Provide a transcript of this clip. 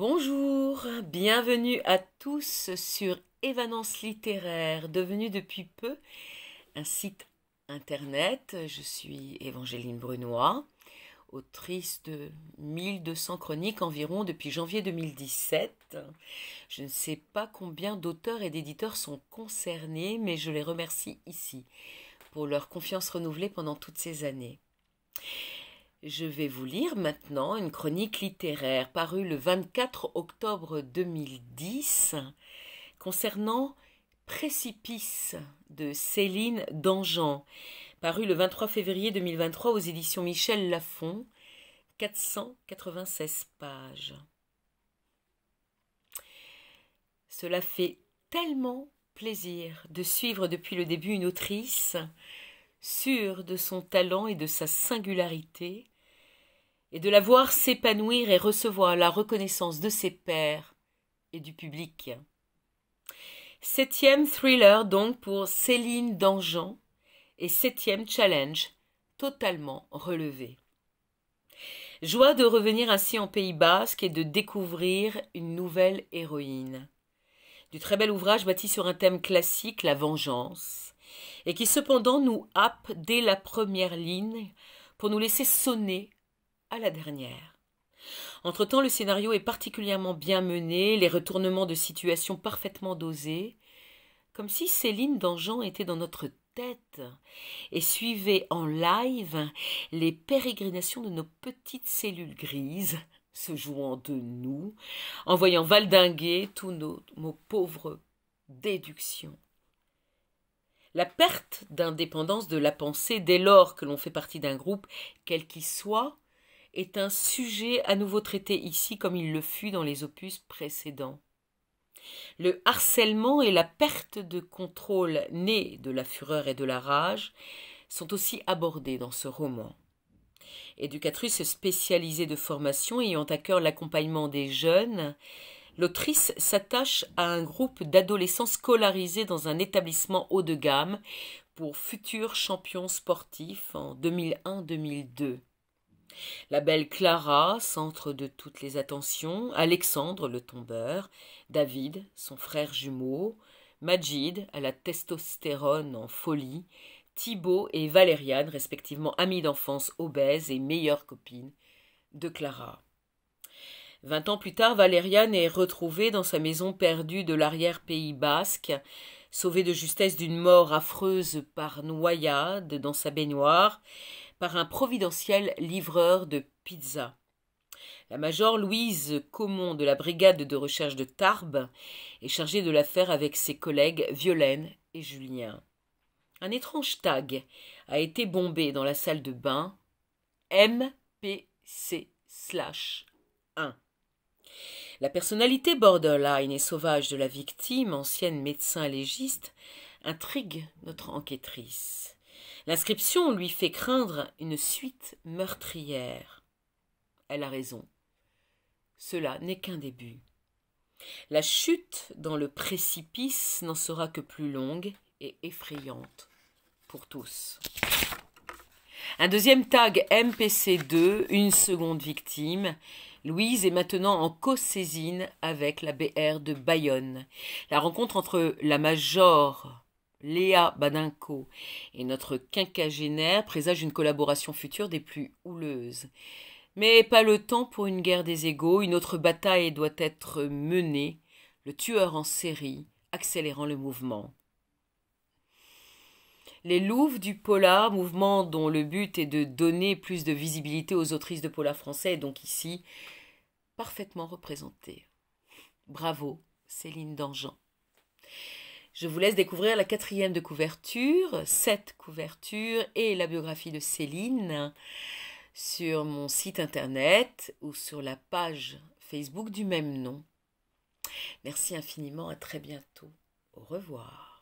Bonjour, bienvenue à tous sur Évanance littéraire, devenu depuis peu un site internet. Je suis Évangéline Brunois, autrice de 1200 chroniques environ depuis janvier 2017. Je ne sais pas combien d'auteurs et d'éditeurs sont concernés, mais je les remercie ici pour leur confiance renouvelée pendant toutes ces années. Je vais vous lire maintenant une chronique littéraire parue le 24 octobre 2010 concernant Précipice de Céline Dangean, parue le 23 février 2023 aux éditions Michel Lafon, 496 pages. Cela fait tellement plaisir de suivre depuis le début une autrice sûr de son talent et de sa singularité, et de la voir s'épanouir et recevoir la reconnaissance de ses pairs et du public. Septième thriller donc pour Céline Dangean et septième challenge totalement relevé. Joie de revenir ainsi en Pays Basque et de découvrir une nouvelle héroïne. Du très bel ouvrage bâti sur un thème classique, la vengeance, et qui cependant nous happe dès la première ligne pour nous laisser sonner à la dernière. Entre-temps, le scénario est particulièrement bien mené, les retournements de situation parfaitement dosés, comme si Céline Dangean était dans notre tête et suivait en live les pérégrinations de nos petites cellules grises, se jouant de nous, en voyant valdinguer tous nos pauvres déductions. La perte d'indépendance de la pensée dès lors que l'on fait partie d'un groupe, quel qu'il soit, est un sujet à nouveau traité ici comme il le fut dans les opus précédents. Le harcèlement et la perte de contrôle nés de la fureur et de la rage sont aussi abordés dans ce roman. Éducatrice spécialisée de formation ayant à cœur l'accompagnement des jeunes, l'autrice s'attache à un groupe d'adolescents scolarisés dans un établissement haut de gamme pour futurs champions sportifs en 2001-2002. La belle Clara, centre de toutes les attentions, Alexandre le tombeur, David, son frère jumeau, Majid, à la testostérone en folie, Thibaut et Valériane, respectivement amis d'enfance obèses et meilleures copines de Clara. Vingt ans plus tard, Valériane est retrouvée dans sa maison perdue de l'arrière-pays basque, sauvée de justesse d'une mort affreuse par noyade dans sa baignoire par un providentiel livreur de pizza. La major Louise Comon de la brigade de recherche de Tarbes est chargée de l'affaire avec ses collègues Violaine et Julien. Un étrange tag a été bombé dans la salle de bain MPC slash 1. La personnalité borderline et sauvage de la victime, ancienne médecin légiste, intrigue notre enquêtrice. L'inscription lui fait craindre une suite meurtrière. Elle a raison. Cela n'est qu'un début. La chute dans le précipice n'en sera que plus longue et effrayante pour tous. Un deuxième tag MPC2, une seconde victime, Louise est maintenant en co-saisine avec la BR de Bayonne. La rencontre entre la major Léa Badinco et notre quinquagénaire présage une collaboration future des plus houleuses. Mais pas le temps pour une guerre des égaux, une autre bataille doit être menée, le tueur en série accélérant le mouvement. Les Louves du Pola, mouvement dont le but est de donner plus de visibilité aux autrices de Pola français, donc ici parfaitement représentées. Bravo, Céline Dangean. Je vous laisse découvrir la quatrième de couverture, cette couverture et la biographie de Céline sur mon site internet ou sur la page Facebook du même nom. Merci infiniment, à très bientôt. Au revoir.